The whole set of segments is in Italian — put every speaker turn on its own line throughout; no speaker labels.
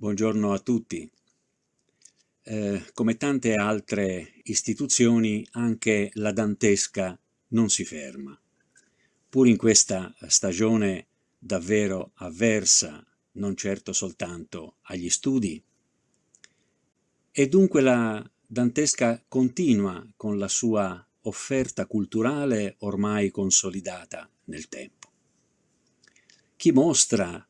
Buongiorno a tutti. Eh, come tante altre istituzioni, anche la dantesca non si ferma. Pur in questa stagione davvero avversa, non certo soltanto agli studi, e dunque la dantesca continua con la sua offerta culturale ormai consolidata nel tempo. Chi mostra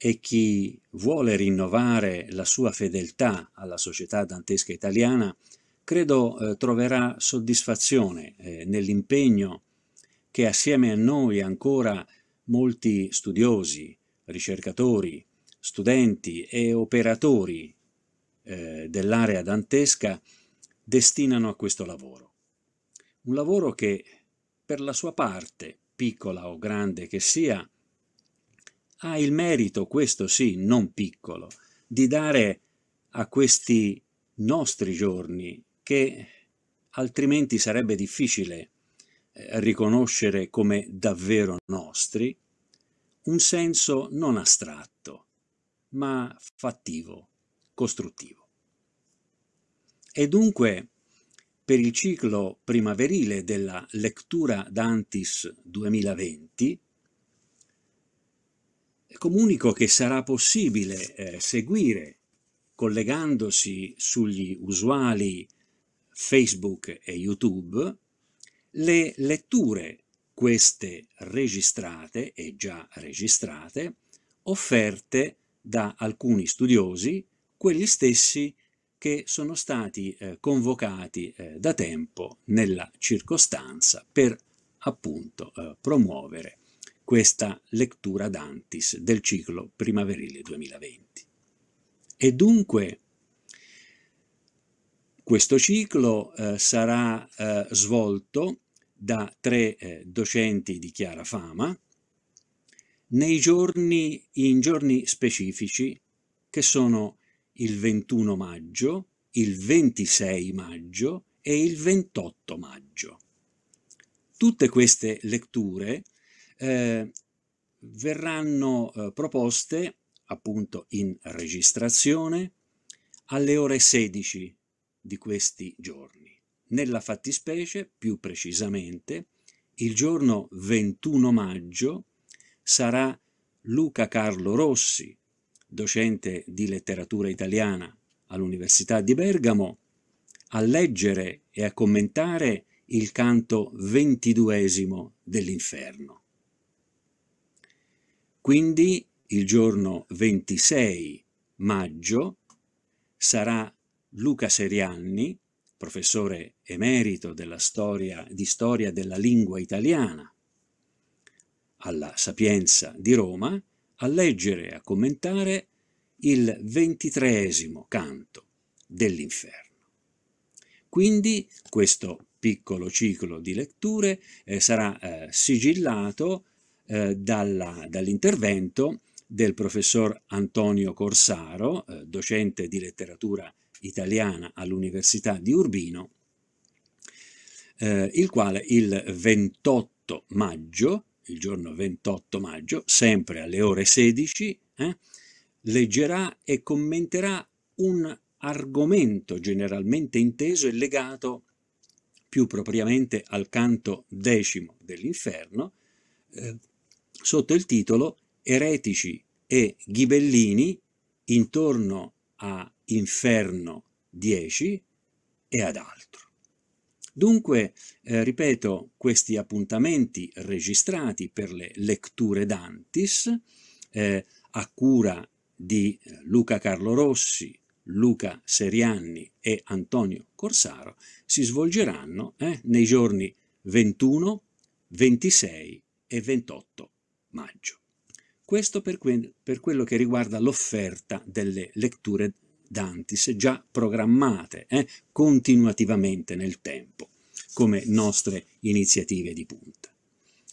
e chi vuole rinnovare la sua fedeltà alla società dantesca italiana, credo eh, troverà soddisfazione eh, nell'impegno che assieme a noi ancora molti studiosi, ricercatori, studenti e operatori eh, dell'area dantesca destinano a questo lavoro. Un lavoro che per la sua parte, piccola o grande che sia, ha il merito, questo sì, non piccolo, di dare a questi nostri giorni che altrimenti sarebbe difficile eh, riconoscere come davvero nostri, un senso non astratto, ma fattivo, costruttivo. E dunque, per il ciclo primaverile della Lectura Dantis 2020, comunico che sarà possibile eh, seguire collegandosi sugli usuali Facebook e YouTube le letture, queste registrate e già registrate, offerte da alcuni studiosi, quelli stessi che sono stati eh, convocati eh, da tempo nella circostanza per appunto eh, promuovere questa lettura d'Antis del ciclo primaverile 2020. E dunque questo ciclo eh, sarà eh, svolto da tre eh, docenti di chiara fama nei giorni, in giorni specifici che sono il 21 maggio, il 26 maggio e il 28 maggio. Tutte queste letture eh, verranno eh, proposte appunto in registrazione alle ore 16 di questi giorni. Nella fattispecie, più precisamente, il giorno 21 maggio sarà Luca Carlo Rossi, docente di letteratura italiana all'Università di Bergamo, a leggere e a commentare il canto ventiduesimo dell'inferno. Quindi il giorno 26 maggio sarà Luca Serianni, professore emerito storia, di storia della lingua italiana alla Sapienza di Roma, a leggere e a commentare il ventitreesimo canto dell'inferno. Quindi questo piccolo ciclo di letture eh, sarà eh, sigillato eh, dall'intervento del professor Antonio Corsaro, eh, docente di letteratura italiana all'Università di Urbino, eh, il quale il 28 maggio, il giorno 28 maggio, sempre alle ore 16, eh, leggerà e commenterà un argomento generalmente inteso e legato più propriamente al canto decimo dell'inferno, eh, sotto il titolo Eretici e Ghibellini intorno a Inferno 10 e ad altro. Dunque, eh, ripeto, questi appuntamenti registrati per le letture d'Antis, eh, a cura di eh, Luca Carlo Rossi, Luca Serianni e Antonio Corsaro, si svolgeranno eh, nei giorni 21, 26 e 28 maggio. Questo per, que per quello che riguarda l'offerta delle letture d'Antis già programmate eh, continuativamente nel tempo come nostre iniziative di punta.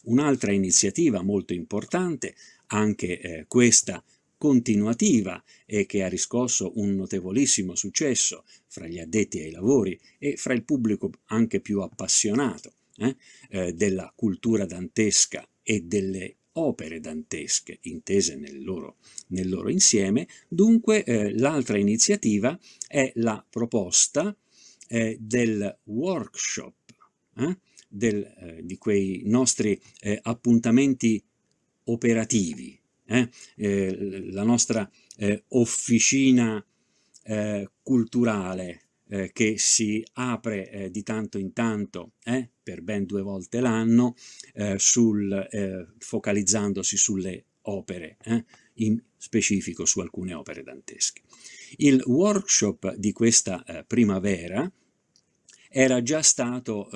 Un'altra iniziativa molto importante, anche eh, questa continuativa e che ha riscosso un notevolissimo successo fra gli addetti ai lavori e fra il pubblico anche più appassionato eh, eh della cultura dantesca e delle opere dantesche, intese nel loro, nel loro insieme. Dunque eh, l'altra iniziativa è la proposta eh, del workshop, eh, del, eh, di quei nostri eh, appuntamenti operativi, la nostra officina culturale, eh, che si apre eh, di tanto in tanto eh, per ben due volte l'anno eh, sul, eh, focalizzandosi sulle opere, in specifico su alcune opere dantesche. Il workshop di questa primavera era già stato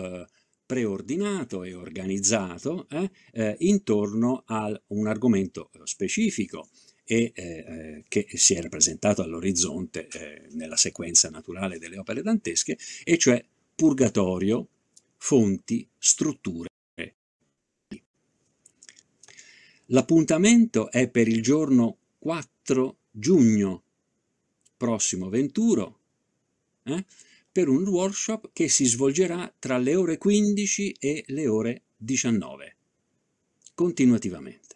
preordinato e organizzato intorno a un argomento specifico e eh, che si è rappresentato all'orizzonte eh, nella sequenza naturale delle opere dantesche, e cioè purgatorio, fonti, strutture. L'appuntamento è per il giorno 4 giugno prossimo 21 eh, per un workshop che si svolgerà tra le ore 15 e le ore 19 continuativamente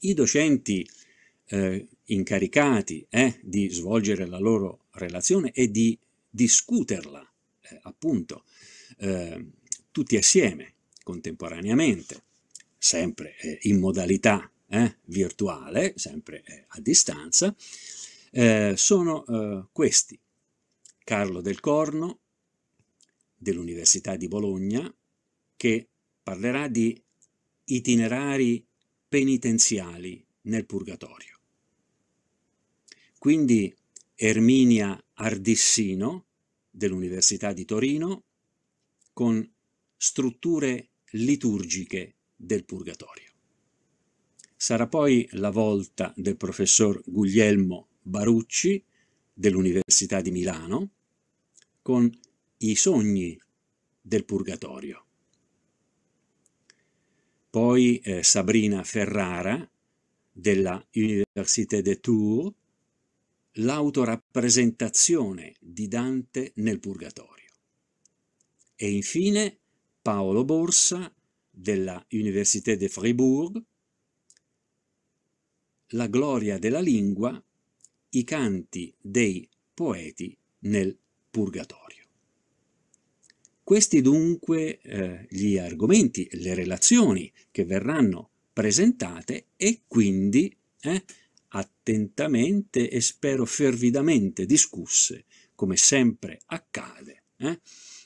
i docenti eh, incaricati eh, di svolgere la loro relazione e di discuterla eh, appunto ehm, tutti assieme contemporaneamente sempre eh, in modalità eh, virtuale sempre eh, a distanza sono questi Carlo Del Corno dell'Università di Bologna che parlerà di itinerari penitenziali nel purgatorio. Quindi Erminia Ardissino dell'Università di Torino con strutture liturgiche del purgatorio. Sarà poi la volta del professor Guglielmo Barucci dell'Università di Milano con i sogni del purgatorio poi eh, Sabrina Ferrara della Université de Tours, l'autorappresentazione di Dante nel Purgatorio. E infine Paolo Borsa della Université de Fribourg, la gloria della lingua, i canti dei poeti nel Purgatorio. Questi dunque eh, gli argomenti, le relazioni che verranno presentate e quindi eh, attentamente e spero fervidamente discusse, come sempre accade, eh,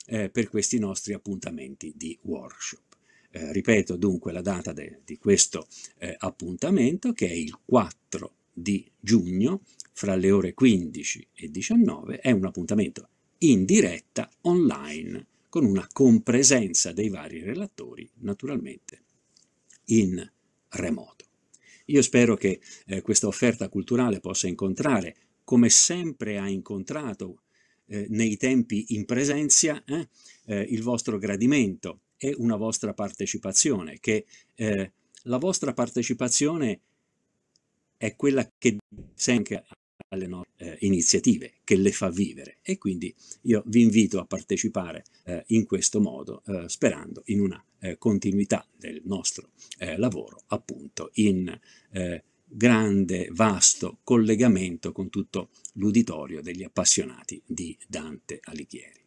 eh per questi nostri appuntamenti di workshop. Eh, ripeto dunque la data de, di questo eh, appuntamento che è il 4 di giugno fra le ore 15 e 19, è un appuntamento in diretta online con una compresenza dei vari relatori, naturalmente in remoto. Io spero che eh, questa offerta culturale possa incontrare, come sempre ha incontrato eh, nei tempi in presenza, eh, eh il vostro gradimento e una vostra partecipazione, che eh, la vostra partecipazione è quella che sempre alle nostre eh, iniziative, che le fa vivere. E quindi io vi invito a partecipare eh, in questo modo, eh, sperando in una eh, continuità del nostro eh, lavoro, appunto, in eh, grande, vasto collegamento con tutto l'uditorio degli appassionati di Dante Alighieri.